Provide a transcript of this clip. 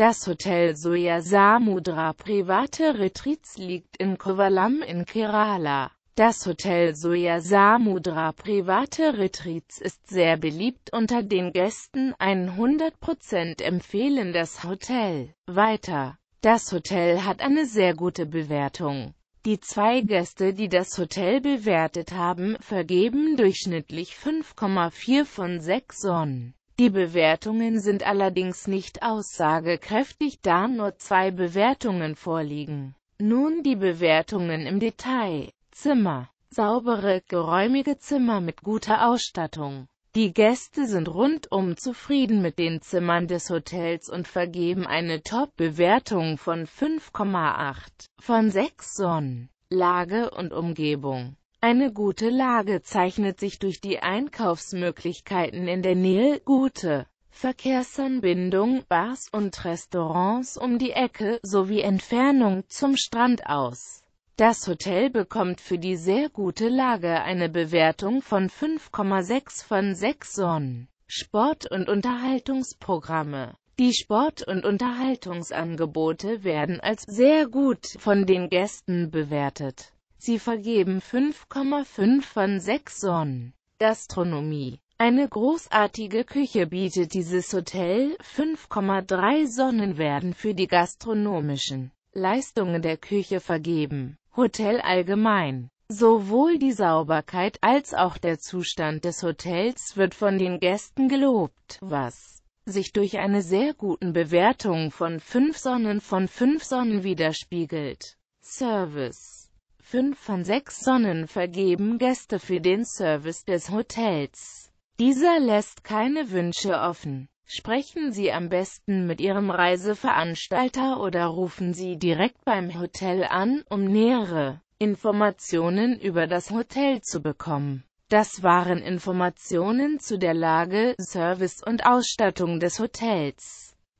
Das Hotel Soya Samudra Private Retreats liegt in Kovalam in Kerala. Das Hotel Soya Samudra Private Retreats ist sehr beliebt unter den Gästen, 100% empfehlen das Hotel. Weiter. Das Hotel hat eine sehr gute Bewertung. Die zwei Gäste, die das Hotel bewertet haben, vergeben durchschnittlich 5,4 von 6 Sonnen. Die Bewertungen sind allerdings nicht aussagekräftig, da nur zwei Bewertungen vorliegen. Nun die Bewertungen im Detail. Zimmer. Saubere, geräumige Zimmer mit guter Ausstattung. Die Gäste sind rundum zufrieden mit den Zimmern des Hotels und vergeben eine Top-Bewertung von 5,8 von 6 Sonnen. Lage und Umgebung eine gute Lage zeichnet sich durch die Einkaufsmöglichkeiten in der Nähe, gute Verkehrsanbindung, Bars und Restaurants um die Ecke sowie Entfernung zum Strand aus. Das Hotel bekommt für die sehr gute Lage eine Bewertung von 5,6 von 6 Sonnen. Sport- und Unterhaltungsprogramme Die Sport- und Unterhaltungsangebote werden als sehr gut von den Gästen bewertet. Sie vergeben 5,5 von 6 Sonnen. Gastronomie eine großartige Küche bietet dieses Hotel, 5,3 Sonnen werden für die gastronomischen Leistungen der Küche vergeben. Hotel allgemein. Sowohl die Sauberkeit als auch der Zustand des Hotels wird von den Gästen gelobt, was sich durch eine sehr guten Bewertung von 5 Sonnen von 5 Sonnen widerspiegelt. Service Fünf von sechs Sonnen vergeben Gäste für den Service des Hotels. Dieser lässt keine Wünsche offen. Sprechen Sie am besten mit Ihrem Reiseveranstalter oder rufen Sie direkt beim Hotel an, um nähere Informationen über das Hotel zu bekommen. Das waren Informationen zu der Lage, Service und Ausstattung des Hotels.